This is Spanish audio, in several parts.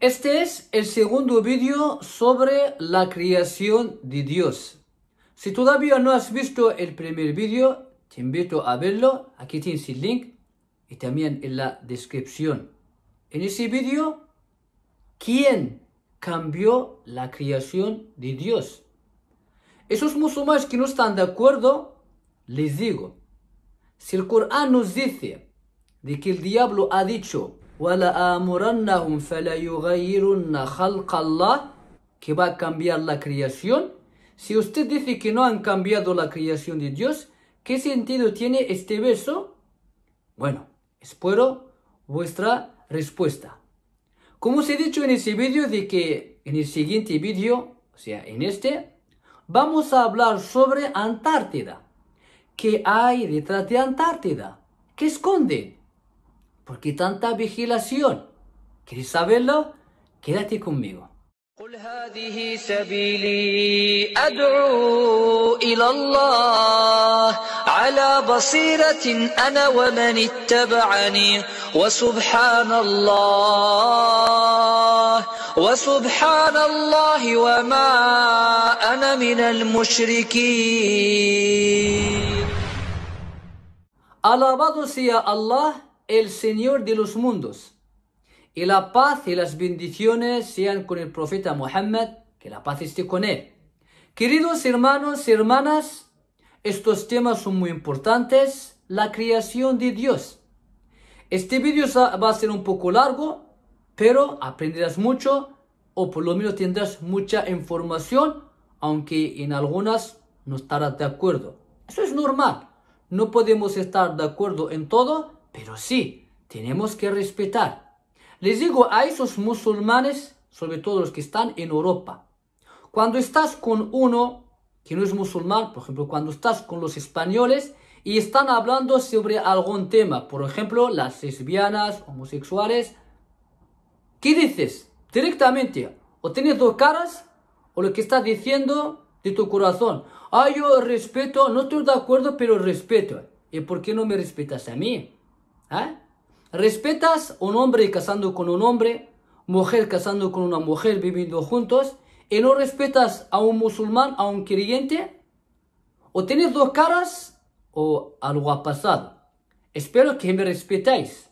Este es el segundo vídeo sobre la creación de Dios. Si todavía no has visto el primer vídeo, te invito a verlo. Aquí tienes el link y también en la descripción. En ese vídeo, ¿quién cambió la creación de Dios? Esos musulmanes que no están de acuerdo, les digo, si el Corán nos dice de que el diablo ha dicho وَلَآمُرَنَّهُمْ que va a cambiar la creación. Si usted dice que no han cambiado la creación de Dios, ¿qué sentido tiene este verso? Bueno, espero vuestra respuesta. Como os he dicho en ese vídeo de que en el siguiente vídeo, o sea, en este, vamos a hablar sobre Antártida. ¿Qué hay detrás de Antártida? ¿Qué esconde? ¿Por qué tanta vigilación? ¿Quieres saberlo? Quédate conmigo. وسبحان الله وما أنا من المشركين على بصيرة الله el Señor de los mundos. Y la paz y las bendiciones sean con el profeta Muhammad, que la paz esté con él. Queridos hermanos y hermanas, estos temas son muy importantes, la creación de Dios. Este vídeo va a ser un poco largo, pero aprenderás mucho o por lo menos tendrás mucha información, aunque en algunas no estarás de acuerdo. Eso es normal. No podemos estar de acuerdo en todo, pero sí, tenemos que respetar. Les digo a esos musulmanes, sobre todo los que están en Europa, cuando estás con uno que no es musulmán, por ejemplo, cuando estás con los españoles y están hablando sobre algún tema, por ejemplo, las lesbianas, homosexuales, ¿qué dices? Directamente, o tienes dos caras, o lo que estás diciendo de tu corazón. Ah, yo respeto, no estoy de acuerdo, pero respeto. ¿Y por qué no me respetas a mí? ¿Eh? Respetas un hombre casando con un hombre, mujer casando con una mujer, viviendo juntos, y no respetas a un musulmán, a un creyente, o tienes dos caras o algo ha pasado. Espero que me respetéis.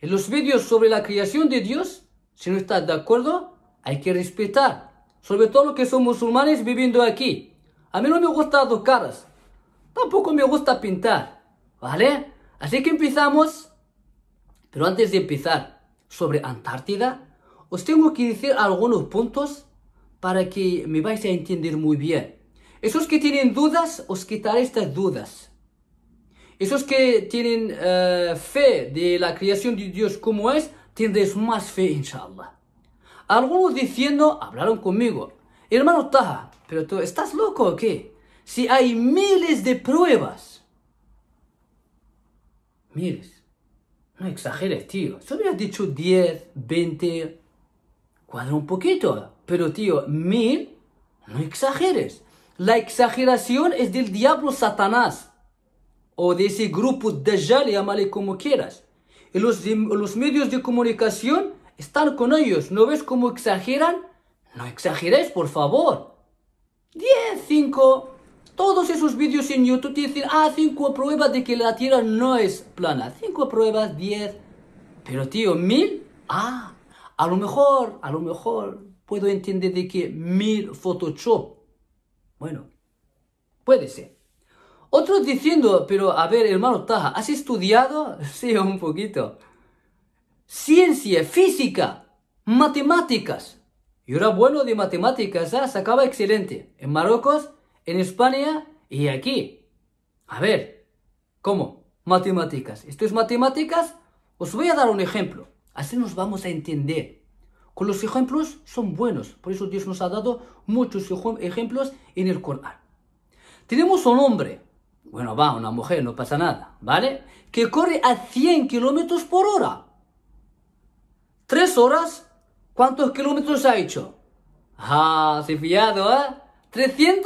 En los vídeos sobre la creación de Dios, si no estás de acuerdo, hay que respetar. Sobre todo los que son musulmanes viviendo aquí. A mí no me gusta dos caras. Tampoco me gusta pintar. ¿Vale? Así que empezamos. Pero antes de empezar sobre Antártida, os tengo que decir algunos puntos para que me vais a entender muy bien. Esos que tienen dudas, os quitaré estas dudas. Esos que tienen eh, fe de la creación de Dios como es, tendréis más fe, inshallah. Algunos diciendo, hablaron conmigo, hermano Taha, pero tú estás loco o qué? Si hay miles de pruebas mires, no exageres, tío. Solo has dicho 10, 20, cuadra un poquito. Pero, tío, mil, no exageres. La exageración es del diablo Satanás. O de ese grupo de ya, llámale como quieras. los, los medios de comunicación están con ellos. ¿No ves cómo exageran? No exageres, por favor. 10, 5, todos esos vídeos en YouTube dicen, ah, cinco pruebas de que la Tierra no es plana. Cinco pruebas, diez. Pero tío, mil. Ah, a lo mejor, a lo mejor puedo entender de que mil Photoshop. Bueno, puede ser. Otros diciendo, pero a ver, hermano Taja, ¿has estudiado? Sí, un poquito. Ciencia, física, matemáticas. Yo era bueno de matemáticas, ¿eh? ¿ah? sacaba excelente. En Marruecos en España y aquí. A ver, ¿cómo? Matemáticas. ¿Esto es matemáticas? Os voy a dar un ejemplo. Así nos vamos a entender. Con los ejemplos son buenos. Por eso Dios nos ha dado muchos ejemplos en el Corán. Tenemos un hombre. Bueno, va, una mujer, no pasa nada, ¿vale? Que corre a 100 kilómetros por hora. ¿Tres horas? ¿Cuántos kilómetros ha hecho? Ah, se fiado, ¿eh? Ah? ¿300?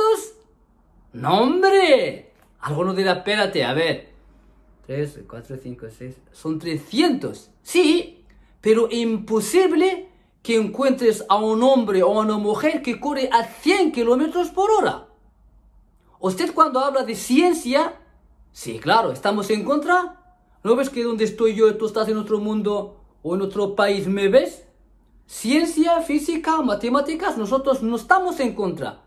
¡No, hombre! de dirá, espérate, a ver. 3, 4, 5, 6. Son 300. Sí, pero imposible que encuentres a un hombre o a una mujer que corre a 100 kilómetros por hora. Usted cuando habla de ciencia, sí, claro, estamos en contra. ¿No ves que donde estoy yo, tú estás en otro mundo o en otro país, me ves? Ciencia, física, matemáticas, nosotros no estamos en contra.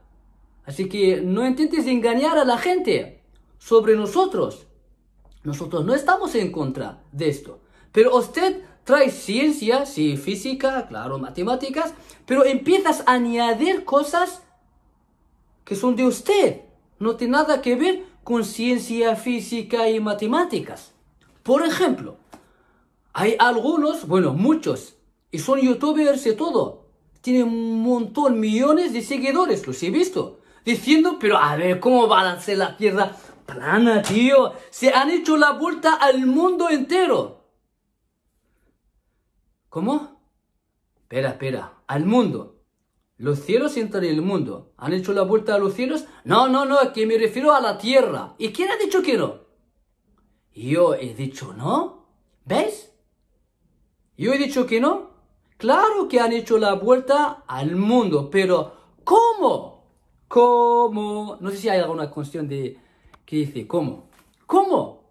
Así que no intentes engañar a la gente sobre nosotros. Nosotros no estamos en contra de esto. Pero usted trae ciencia, sí, física, claro, matemáticas, pero empiezas a añadir cosas que son de usted. No tiene nada que ver con ciencia física y matemáticas. Por ejemplo, hay algunos, bueno, muchos, y son youtubers y todo. Tienen un montón, millones de seguidores, los he visto diciendo, pero a ver, ¿cómo va a ser la tierra plana, tío? Se han hecho la vuelta al mundo entero. ¿Cómo? Espera, espera, al mundo. Los cielos entran en el mundo. ¿Han hecho la vuelta a los cielos? No, no, no, que me refiero a la tierra. ¿Y quién ha dicho que no? Yo he dicho no. ¿Ves? Yo he dicho que no. Claro que han hecho la vuelta al mundo, pero ¿cómo? ¿Cómo? No sé si hay alguna cuestión de, que dice ¿cómo? ¿Cómo?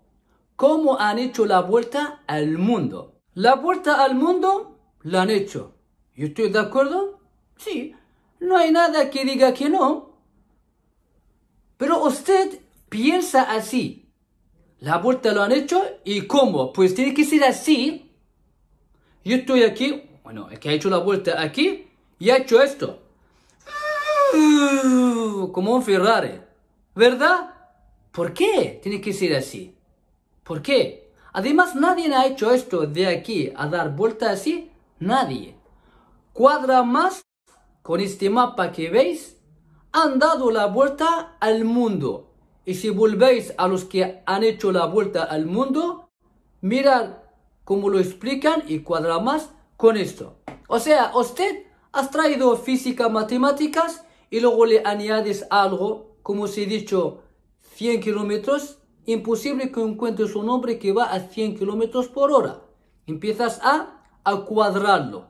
¿Cómo han hecho la vuelta al mundo? La vuelta al mundo la han hecho. ¿Y estoy de acuerdo? Sí. No hay nada que diga que no. Pero usted piensa así. La vuelta lo han hecho y ¿cómo? Pues tiene que ser así. Yo estoy aquí. Bueno, es que ha hecho la vuelta aquí y ha hecho esto. Uh, como un Ferrari. ¿Verdad? ¿Por qué tiene que ser así? ¿Por qué? Además, nadie ha hecho esto de aquí a dar vuelta así. Nadie. Cuadra más con este mapa que veis. Han dado la vuelta al mundo. Y si volvéis a los que han hecho la vuelta al mundo, mirad cómo lo explican y cuadra más con esto. O sea, usted Ha traído física, matemáticas y luego le añades algo, como os he dicho, 100 kilómetros, imposible que encuentres un hombre que va a 100 kilómetros por hora. Empiezas a, cuadrarlo.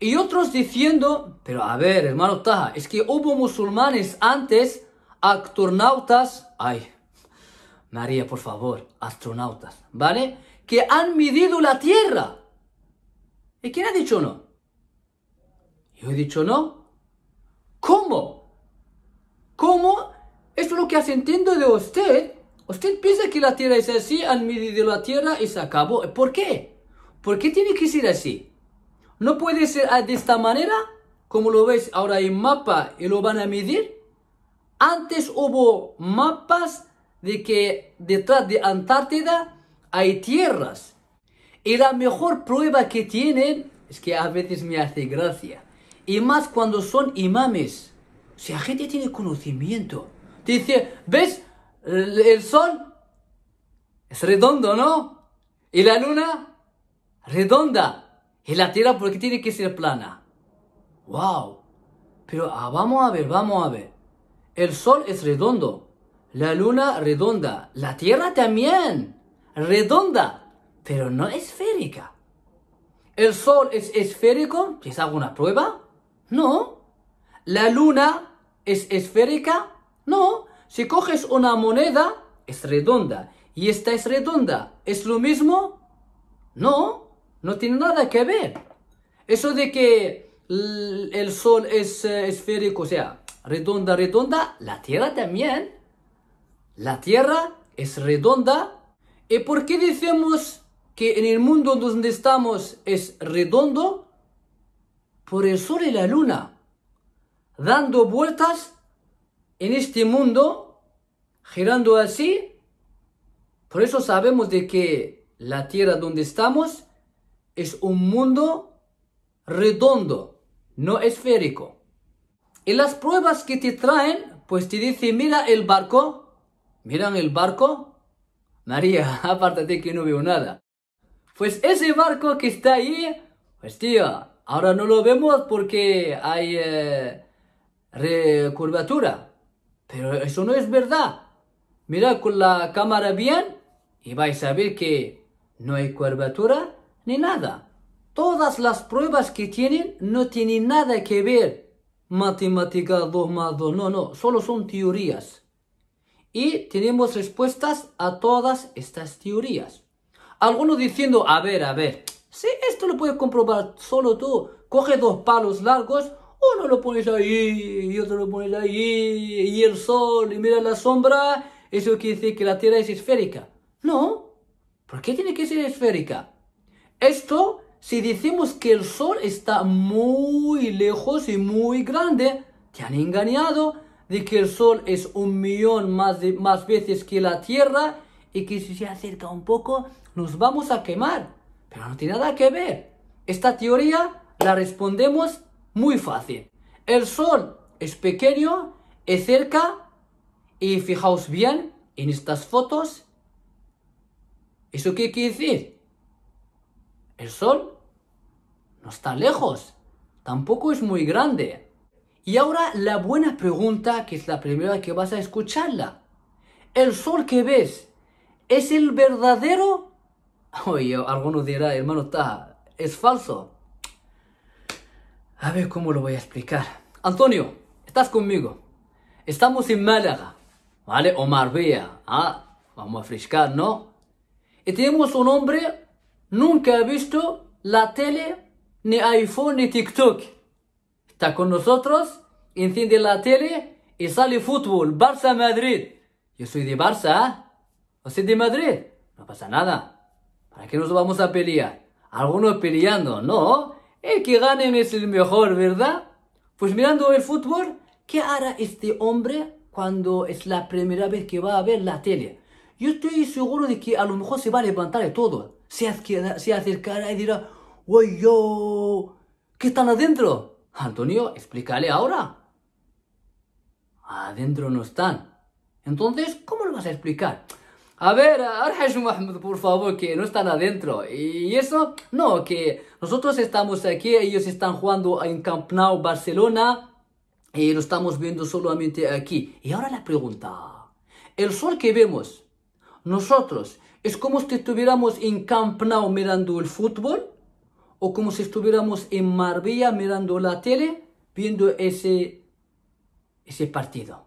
Y otros diciendo, pero a ver, hermano Taja, es que hubo musulmanes antes, astronautas, ay, María, por favor, astronautas, ¿vale? Que han medido la Tierra. ¿Y quién ha dicho no? Yo he dicho no. ¿Cómo? ¿Cómo? Eso es lo que hace entiendo de usted. Usted piensa que la tierra es así, han medido la tierra y se acabó. ¿Por qué? ¿Por qué tiene que ser así? No puede ser ah, de esta manera, como lo veis, ahora en mapa y lo van a medir. Antes hubo mapas de que detrás de Antártida hay tierras. Y la mejor prueba que tienen es que a veces me hace gracia. Y más cuando son imames. Si la gente tiene conocimiento, dice, ¿ves? Eh, el, sol es redondo, ¿no? Y la luna redonda. Y la tierra, ¿por qué tiene que ser plana? ¡Wow! Pero ah, vamos a ver, vamos a ver. El sol es redondo, la luna redonda, la tierra también redonda, pero no esférica. ¿El sol es esférico? ¿Quieres alguna prueba? No. La luna ¿Es esférica? No. Si coges una moneda, es redonda. ¿Y esta es redonda? ¿Es lo mismo? No. No tiene nada que ver. Eso de que el sol es eh, esférico, o sea, redonda, redonda, la Tierra también. La Tierra es redonda. ¿Y por qué decimos que en el mundo donde estamos es redondo? Por el Sol y la Luna dando vueltas en este mundo, girando así. Por eso sabemos de que la tierra donde estamos es un mundo redondo, no esférico. Y las pruebas que te traen, pues te dicen, mira el barco, miran el barco. María, apártate que no veo nada. Pues ese barco que está ahí, pues tío, ahora no lo vemos porque hay... Eh, curvatura. Pero eso no es verdad. Mira con la cámara bien y vais a ver que no hay curvatura ni nada. Todas las pruebas que tienen no tienen nada que ver. Matemática 2 más 2, no, no, solo son teorías. Y tenemos respuestas a todas estas teorías. Algunos diciendo, a ver, a ver, si esto lo puedes comprobar solo tú, coge dos palos largos, uno lo pones ahí y otro lo pones ahí y el sol y mira la sombra. Eso quiere decir que la Tierra es esférica. No. ¿Por qué tiene que ser esférica? Esto, si decimos que el sol está muy lejos y muy grande, te han engañado de que el sol es un millón más, de, más veces que la Tierra y que si se acerca un poco nos vamos a quemar. Pero no tiene nada que ver. Esta teoría la respondemos muy fácil. El Sol es pequeño, es cerca y fijaos bien en estas fotos. ¿Eso qué quiere decir? El Sol no está lejos, tampoco es muy grande. Y ahora la buena pregunta, que es la primera que vas a escucharla. ¿El Sol que ves es el verdadero? Oye, alguno dirá, hermano, está, es falso. A ver cómo lo voy a explicar. Antonio, estás conmigo. Estamos en Málaga, ¿vale? O Marbella. Ah, vamos a friscar, ¿no? Y tenemos un hombre, nunca ha visto la tele, ni iPhone, ni TikTok. Está con nosotros, enciende la tele y sale fútbol, Barça Madrid. Yo soy de Barça, ¿eh? soy de Madrid. No pasa nada. ¿Para qué nos vamos a pelear? Algunos peleando, ¿no? el eh, que gane es el mejor, ¿verdad? Pues mirando el fútbol, ¿qué hará este hombre cuando es la primera vez que va a ver la tele? Yo estoy seguro de que a lo mejor se va a levantar de todo. Se, acercará, y dirá, ¡Oye, yo! ¿Qué están adentro? Antonio, explícale ahora. Adentro no están. Entonces, ¿cómo lo vas a explicar? A ver, Arhaj por favor, que no están adentro. Y eso, no, que nosotros estamos aquí, ellos están jugando en Camp Nou, Barcelona, y lo estamos viendo solamente aquí. Y ahora la pregunta, el sol que vemos, nosotros, ¿es como si estuviéramos en Camp Nou mirando el fútbol? ¿O como si estuviéramos en Marbella mirando la tele, viendo ese, ese partido?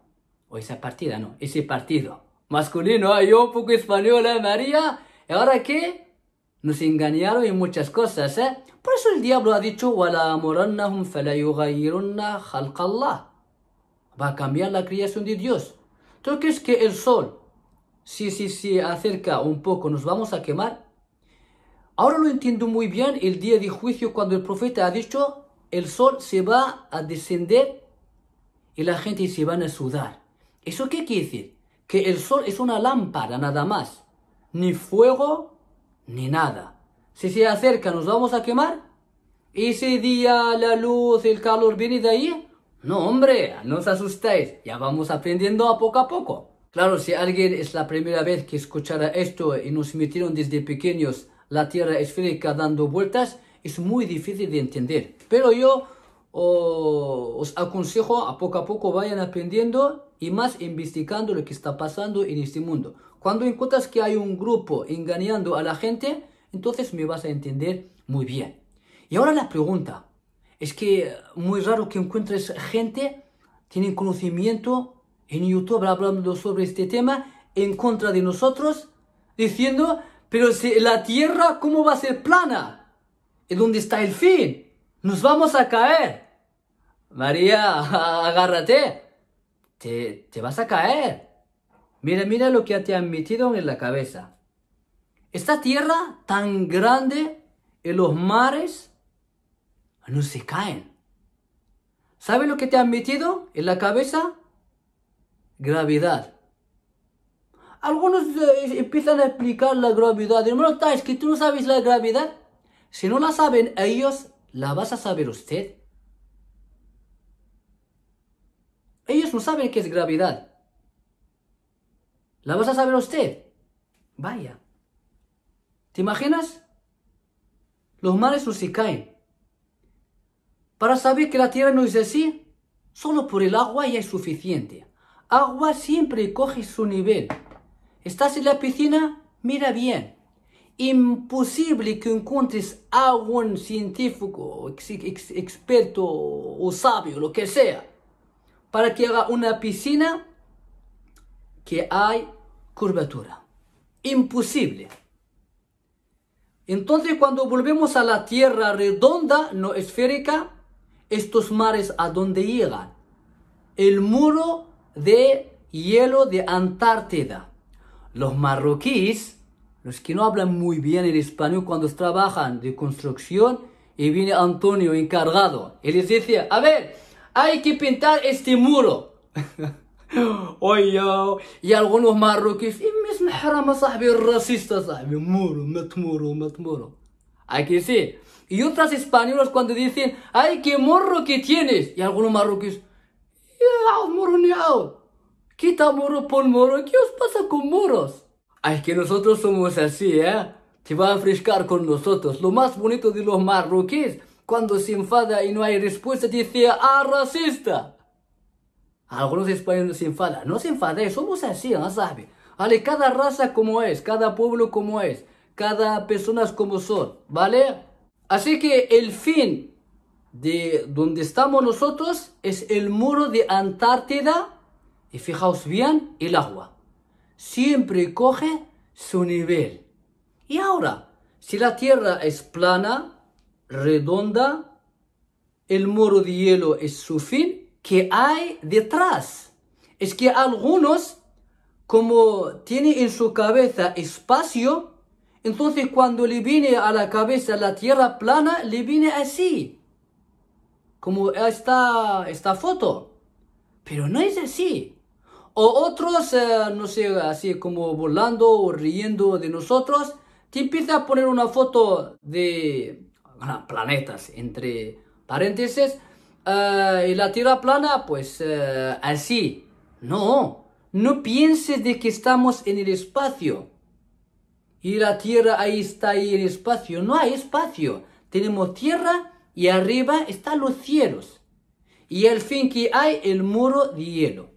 O esa partida, no, ese partido masculino, hay ¿eh? un poco español ¿eh, María. ¿Y ahora qué? Nos engañaron en muchas cosas, ¿eh? Por eso el diablo ha dicho, Va a cambiar la creación de Dios. ¿Tú es que el sol, si se acerca un poco, nos vamos a quemar? Ahora lo entiendo muy bien el día de juicio cuando el profeta ha dicho, el sol se va a descender y la gente se va a sudar. ¿Eso qué quiere decir? que el sol es una lámpara nada más, ni fuego ni nada. Si se acerca nos vamos a quemar. y Ese día la luz, el calor viene de ahí. No, hombre, no os asustéis, ya vamos aprendiendo a poco a poco. Claro, si alguien es la primera vez que escuchara esto y nos metieron desde pequeños la Tierra esférica dando vueltas, es muy difícil de entender. Pero yo os aconsejo a poco a poco vayan aprendiendo y más investigando lo que está pasando en este mundo. Cuando encuentras que hay un grupo engañando a la gente, entonces me vas a entender muy bien. Y ahora la pregunta, es que eh, muy raro que encuentres gente tiene conocimiento en YouTube hablando sobre este tema en contra de nosotros, diciendo, pero si la Tierra, ¿cómo va a ser plana? ¿Y dónde está el fin? nos vamos a caer. María, agárrate. Te, te vas a caer. Mira, mira lo que te han metido en la cabeza. Esta tierra tan grande y los mares no se caen. ¿Sabes lo que te han metido en la cabeza? Gravedad. Algunos eh, empiezan a explicar la gravedad. Hermano, es que tú no sabes la gravedad. Si no la saben ellos, ¿La vas a saber usted? Ellos no saben qué es gravedad. ¿La vas a saber usted? Vaya. ¿Te imaginas? Los mares no se caen. Para saber que la Tierra no es así, solo por el agua ya es suficiente. Agua siempre coge su nivel. ¿Estás en la piscina? Mira bien imposible que encuentres a un científico, experto o sabio, lo que sea, para que haga una piscina que hay curvatura. Imposible. Entonces cuando volvemos a la Tierra redonda, no esférica, estos mares a dónde llegan. El muro de hielo de Antártida. Los marroquíes los que no hablan muy bien el español cuando trabajan de construcción y viene Antonio encargado y les dice, a ver, hay que pintar este muro. Oye, y algunos marroquíes, y mis harama, racista, sabe, muro, met muro, met muro. Hay que decir. Y otras españolas cuando dicen, ay, qué morro que tienes. Y algunos marroquíes, ya, moro, Quita moro, pon moro. ¿Qué os pasa con moros? Ay, ah, que nosotros somos así, ¿eh? Te va a refrescar con nosotros. Lo más bonito de los marroquíes, cuando se enfada y no hay respuesta, dice, ah, racista. Algunos españoles se enfadan. No se enfaden, somos así, ¿no ¿eh? sabe? ¿Vale? Cada raza como es, cada pueblo como es, cada persona como son, ¿vale? Así que el fin de donde estamos nosotros es el muro de Antártida, y fijaos bien, el agua siempre coge su nivel. Y ahora, si la Tierra es plana, redonda, el muro de hielo es su fin, ¿qué hay detrás? Es que algunos, como tiene en su cabeza espacio, entonces cuando le viene a la cabeza la Tierra plana, le viene así, como esta, esta foto. Pero no es así. O otros, eh, no sé, así como volando o riendo de nosotros, te empieza a poner una foto de ah, planetas, entre paréntesis, eh, y la Tierra plana, pues eh, así. No, no pienses de que estamos en el espacio. Y la Tierra ahí está ahí en el espacio. No hay espacio. Tenemos Tierra y arriba están los cielos. Y al fin que hay el muro de hielo.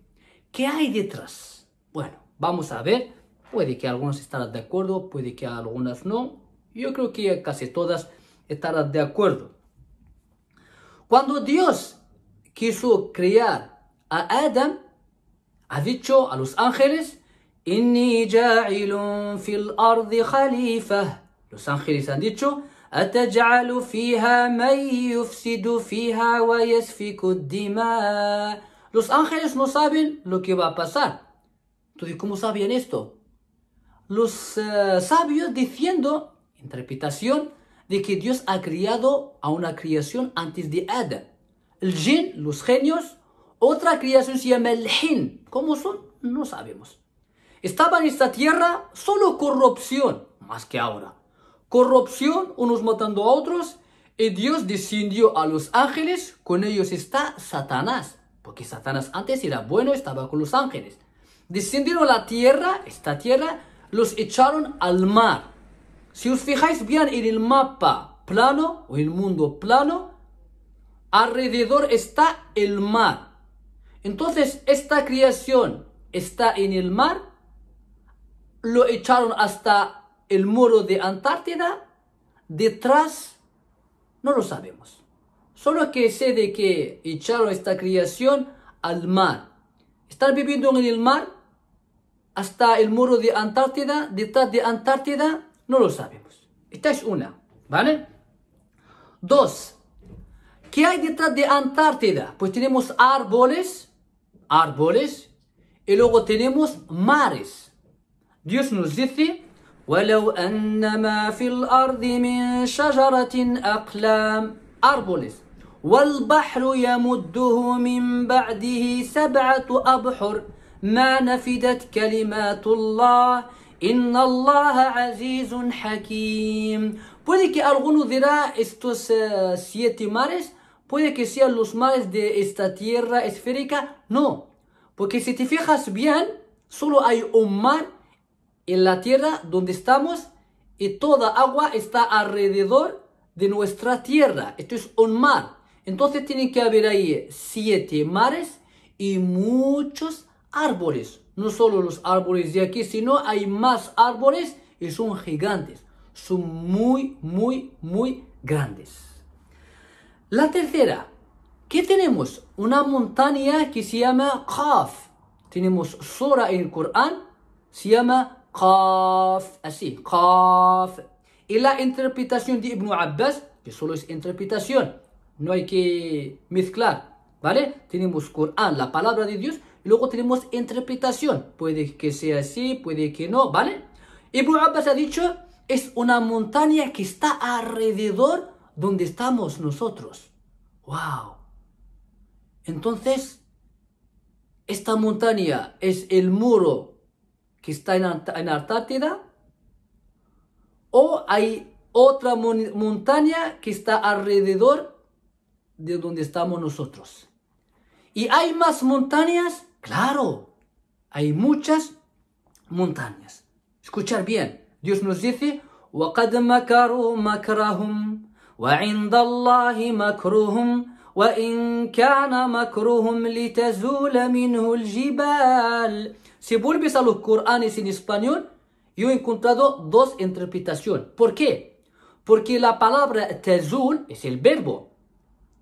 ¿Qué hay detrás? Bueno, vamos a ver. Puede que algunos estarán de acuerdo, puede que algunas no. Yo creo que casi todas estarán de acuerdo. Cuando Dios quiso crear a Adam, ha dicho a los ángeles, Inni fil Los ángeles han dicho, أتجعل فيها yufsidu يفسد فيها ويسفك الدماء los ángeles no saben lo que va a pasar. Entonces, ¿cómo sabían esto? Los eh, sabios diciendo, interpretación, de que Dios ha criado a una creación antes de Adam. El gen los genios, otra creación se llama el hin. ¿Cómo son? No sabemos. Estaba en esta tierra solo corrupción, más que ahora. Corrupción, unos matando a otros, y Dios descendió a los ángeles, con ellos está Satanás. Porque Satanás antes era bueno, estaba con los ángeles. Descendieron a la tierra, esta tierra, los echaron al mar. Si os fijáis bien en el mapa plano o el mundo plano, alrededor está el mar. Entonces esta creación está en el mar, lo echaron hasta el muro de Antártida, detrás, no lo sabemos. Solo que sé de que echaron esta creación al mar. Están viviendo en el mar hasta el muro de Antártida, detrás de Antártida, no lo sabemos. Esta es una, ¿vale? Dos, ¿qué hay detrás de Antártida? Pues tenemos árboles, árboles, y luego tenemos mares. Dios nos dice, árboles Puede que alguno dirá estos eh, siete mares, puede que sean los mares de esta tierra esférica. No, porque si te fijas bien, solo hay un mar en la tierra donde estamos y toda agua está alrededor de nuestra tierra. Esto es un mar. Entonces tiene que haber ahí siete mares y muchos árboles. No solo los árboles de aquí, sino hay más árboles y son gigantes. Son muy, muy, muy grandes. La tercera, ¿qué tenemos? Una montaña que se llama Qaf. Tenemos Sora en el Corán, se llama Qaf, así, Qaf. Y la interpretación de Ibn Abbas, que solo es interpretación, no hay que mezclar, ¿vale? Tenemos Corán, la palabra de Dios, luego tenemos interpretación. Puede que sea así, puede que no, ¿vale? Y Ibn Abbas ha dicho, es una montaña que está alrededor donde estamos nosotros. ¡Wow! Entonces, esta montaña es el muro que está en, Ant o hay otra montaña que está alrededor de donde estamos nosotros. ¿Y hay más montañas? Claro, hay muchas montañas. Escuchar bien, Dios nos dice, Si vuelves a los Coranes en español, yo he encontrado dos interpretaciones. ¿Por qué? Porque la palabra tazul es el verbo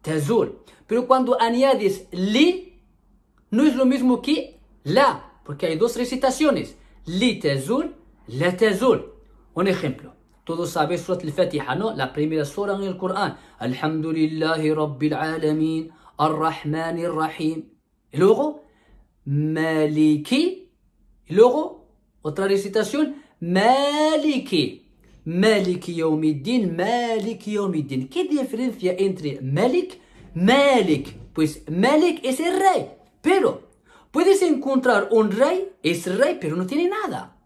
tazul. Pero cuando añades li, no es lo mismo que la, porque hay dos recitaciones. Li tezul, la tezul. Un ejemplo. Todos sabéis Surat al-Fatiha, ¿no? La primera sura en el Corán. Alhamdulillahi Rabbil alameen, al rahman al rahim Y luego, Maliki. Y luego, otra recitación, Maliki. Malik Yawmiddin, Malik Yawmiddin. ¿Qué diferencia entre Malik? Malik. Pues Malik es el rey. Pero puedes encontrar un rey, es rey, pero no tiene nada.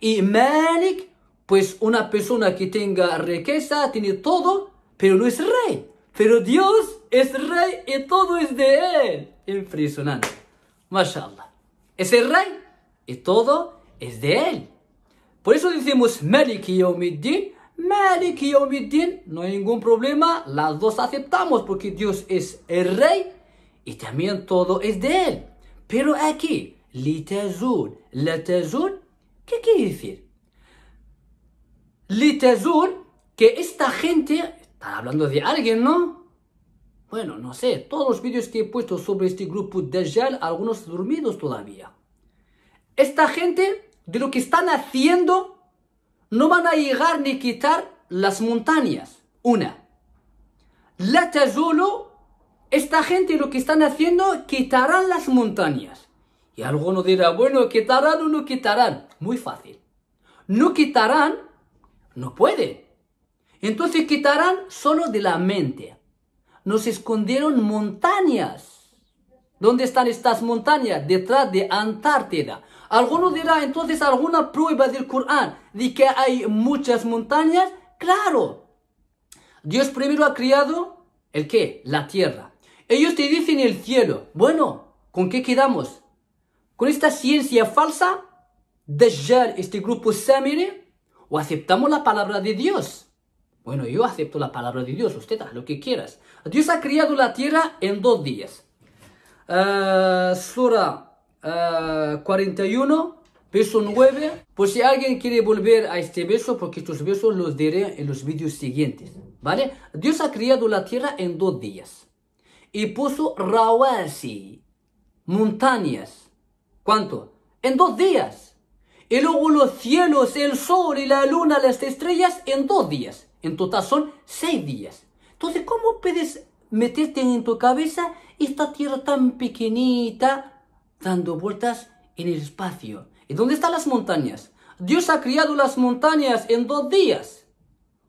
Y Malik, pues una persona que tenga riqueza, tiene todo, pero no es rey. Pero Dios es rey y todo es de él. Impresionante. MashaAllah. Es el rey y todo es de él. Por eso decimos Malik yo No hay ningún problema. Las dos aceptamos porque Dios es el rey y también todo es de él. Pero aquí, litazul, ¿qué quiere decir? Litazul, que esta gente, está hablando de alguien, ¿no? Bueno, no sé, todos los vídeos que he puesto sobre este grupo de Dajjal, algunos dormidos todavía. Esta gente de lo que están haciendo, no van a llegar ni quitar las montañas. Una. La solo esta gente lo que están haciendo, quitarán las montañas. Y alguno dirá, bueno, quitarán o no quitarán. Muy fácil. No quitarán, no puede. Entonces quitarán solo de la mente. Nos escondieron montañas. ¿Dónde están estas montañas? Detrás de Antártida. ¿Alguno dirá, entonces alguna prueba del Corán de que hay muchas montañas. Claro, Dios primero ha criado el qué? La tierra. Ellos te dicen el cielo. Bueno, ¿con qué quedamos? Con esta ciencia falsa, ¿Dejar este grupo Samiri, o aceptamos la palabra de Dios. Bueno, yo acepto la palabra de Dios, usted haz lo que quieras. Dios ha criado la tierra en dos días. Uh, 41, peso 9. Por si alguien quiere volver a este beso porque estos besos los diré en los vídeos siguientes. ¿Vale? Dios ha criado la tierra en dos días. Y puso rawasi, montañas. ¿Cuánto? En dos días. Y luego los cielos, el sol y la luna, las estrellas, en dos días. En total son seis días. Entonces, ¿cómo puedes meterte en tu cabeza esta tierra tan pequeñita dando vueltas en el espacio. ¿Y dónde están las montañas? Dios ha criado las montañas en dos días.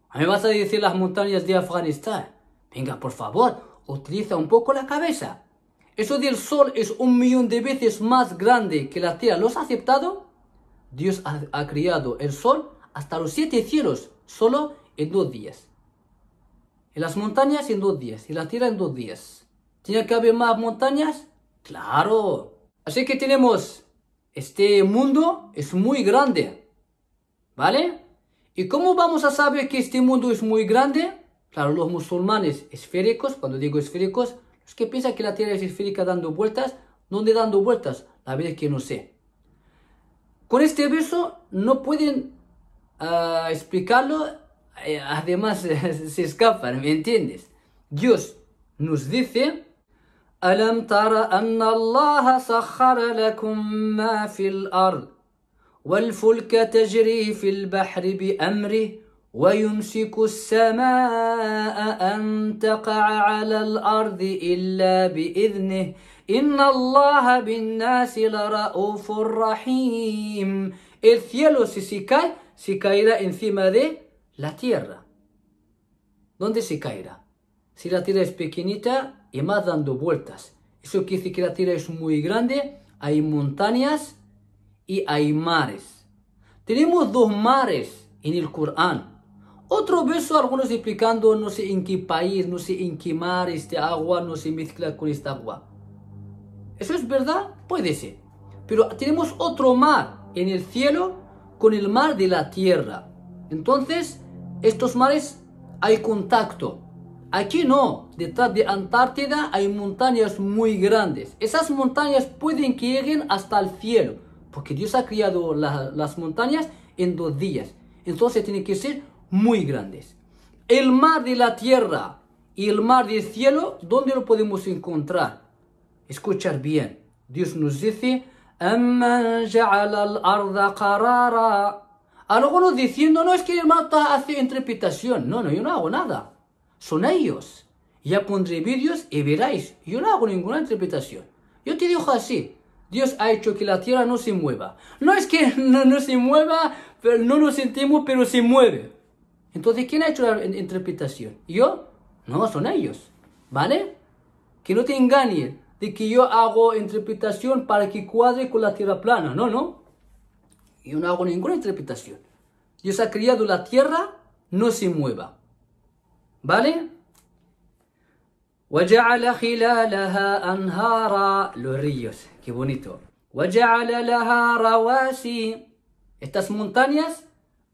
¿A mí vas a decir las montañas de Afganistán? Venga, por favor, utiliza un poco la cabeza. ¿Eso del sol es un millón de veces más grande que la Tierra? ¿Lo has aceptado? Dios ha, ha criado el sol hasta los siete cielos, solo en dos días. En las montañas en dos días, y la Tierra en dos días. ¿Tiene que haber más montañas? Claro, Así que tenemos, este mundo es muy grande, ¿vale? ¿Y cómo vamos a saber que este mundo es muy grande? Claro, los musulmanes esféricos, cuando digo esféricos, los que piensan que la Tierra es esférica dando vueltas, ¿dónde dando vueltas? La verdad es que no sé. Con este verso no pueden ah, explicarlo, eh, además se escapan, ¿me entiendes? Dios nos dice ألم تر أن الله سخر لكم ما في الأرض والفلك تجري في البحر بأمره ويمسك السماء أن تقع على الأرض إلا بإذنه إن الله بالناس لرؤوف رحيم El cielo si se cae, se caerá encima de la tierra. ¿Dónde se caerá? Si la tierra es pequeñita, y más dando vueltas. Eso quiere decir que la Tierra es muy grande, hay montañas y hay mares. Tenemos dos mares en el Corán. Otro verso, algunos explicando, no sé en qué país, no sé en qué mar este agua no se mezcla con esta agua. ¿Eso es verdad? Puede ser. Pero tenemos otro mar en el cielo con el mar de la tierra. Entonces, estos mares hay contacto. Aquí no, detrás de Antártida hay montañas muy grandes. Esas montañas pueden que lleguen hasta el cielo, porque Dios ha criado las montañas en dos días. Entonces tienen que ser muy grandes. El mar de la tierra y el mar del cielo, ¿dónde lo podemos encontrar? Escuchar bien. Dios nos dice, Algunos diciendo, no es que el mar está hace interpretación. No, no, yo no hago nada son ellos. Ya pondré vídeos y veréis. Yo no hago ninguna interpretación. Yo te digo así. Dios ha hecho que la tierra no se mueva. No es que no, se mueva, pero no lo sentimos, pero se mueve. Entonces, ¿quién ha hecho la interpretación? ¿Yo? No, son ellos. ¿Vale? Que no te engañen de que yo hago interpretación para que cuadre con la tierra plana. No, no. Yo no hago ninguna interpretación. Dios ha criado la tierra, no se mueva. بالي وجعل خلالها أنهارا لوريوس كي بونيتو وجعل لها رواسي Estas montañas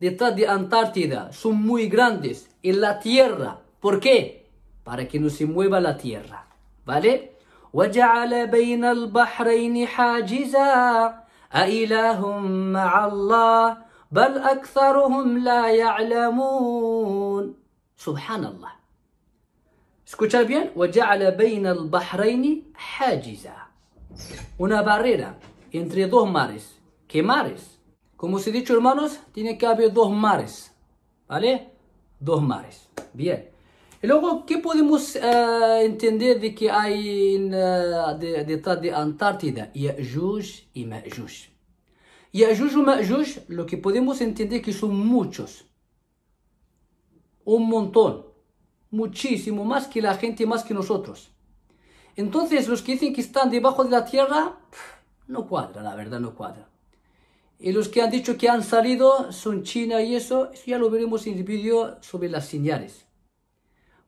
detrás de Antártida son muy grandes y la tierra. ¿Por qué? Para que no se mueva la tierra. ¿Vale? وجعل بين البحرين حاجزا أإله مع الله بل أكثرهم لا يعلمون Subhanallah. Escuchar bien. Una barrera entre dos mares. ¿Qué mares? Como os he dicho, hermanos, tiene que haber dos mares. ¿Vale? Dos mares. Bien. Y luego, ¿qué podemos eh, entender de que hay eh, detrás de, Antártida? Ya'juj y Ma'juj. Ya'juj y Ma'juj, lo que podemos entender que son muchos un montón, muchísimo más que la gente, más que nosotros. Entonces los que dicen que están debajo de la tierra, no cuadra, la verdad no cuadra. Y los que han dicho que han salido son China y eso, ya lo veremos en el vídeo sobre las señales.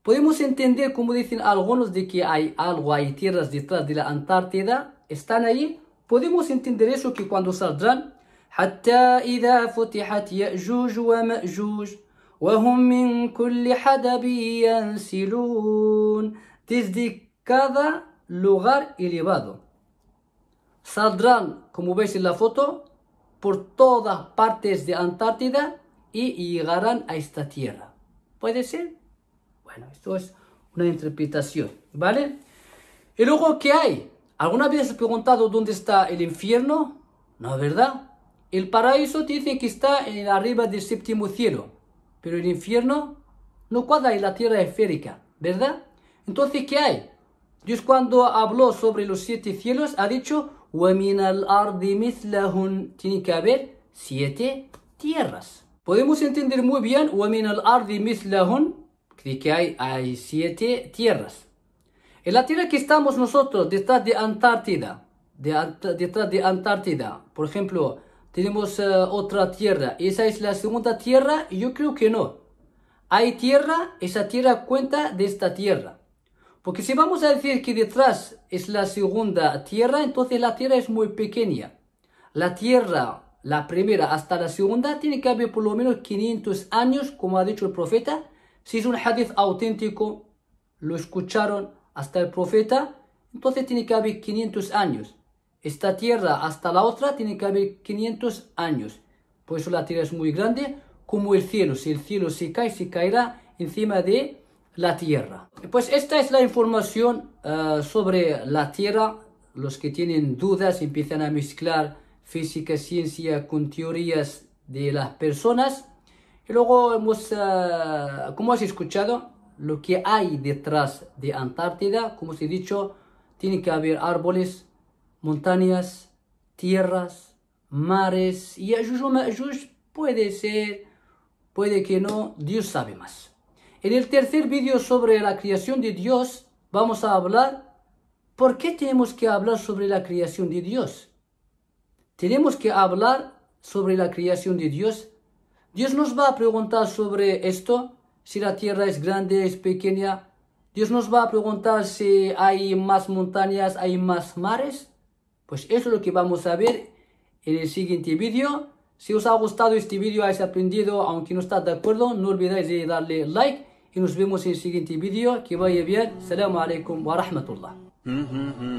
Podemos entender, como dicen algunos, de que hay algo, hay tierras detrás de la Antártida, están ahí. Podemos entender eso que cuando saldrán, كل حدب desde cada lugar elevado saldrán como veis en la foto por todas partes de Antártida y llegarán a esta tierra puede ser bueno esto es una interpretación vale y luego qué hay alguna vez has preguntado dónde está el infierno no verdad el paraíso dice que está en arriba del séptimo cielo pero el infierno no cuadra en la tierra esférica, ¿verdad? Entonces, ¿qué hay? Dios cuando habló sobre los siete cielos ha dicho, tiene que haber siete tierras. Podemos entender muy bien, que hay, siete tierras. En la tierra que estamos nosotros, detrás de Antártida, de, detrás de Antártida, por ejemplo, tenemos eh, otra tierra. Esa es la segunda tierra. Yo creo que no. Hay tierra, esa tierra cuenta de esta tierra. Porque si vamos a decir que detrás es la segunda tierra, entonces la tierra es muy pequeña. La tierra, la primera hasta la segunda, tiene que haber por lo menos 500 años, como ha dicho el profeta. Si es un hadith auténtico, lo escucharon hasta el profeta, entonces tiene que haber 500 años. Esta tierra hasta la otra tiene que haber 500 años. Por eso la tierra es muy grande, como el cielo. Si el cielo se cae, se caerá encima de la tierra. Pues esta es la información eh, sobre la tierra. Los que tienen dudas empiezan a mezclar física, ciencia con teorías de las personas. Y luego hemos, eh, como has escuchado, lo que hay detrás de Antártida, como os he dicho, tiene que haber árboles, montañas, tierras, mares, y a puede ser, puede que no, Dios sabe más. En el tercer vídeo sobre la creación de Dios vamos a hablar por qué tenemos que hablar sobre la creación de Dios. Tenemos que hablar sobre la creación de Dios. Dios nos va a preguntar sobre esto, si la tierra es grande, es pequeña. Dios nos va a preguntar si hay más montañas, hay más mares. Pues eso es lo que vamos a ver en el siguiente vídeo. Si os ha gustado este vídeo, hais aprendido, aunque no estáis de acuerdo, no olvidáis de darle like y nos vemos en el siguiente vídeo. Que vaya bien. Salamu alaikum wa rahmatullah.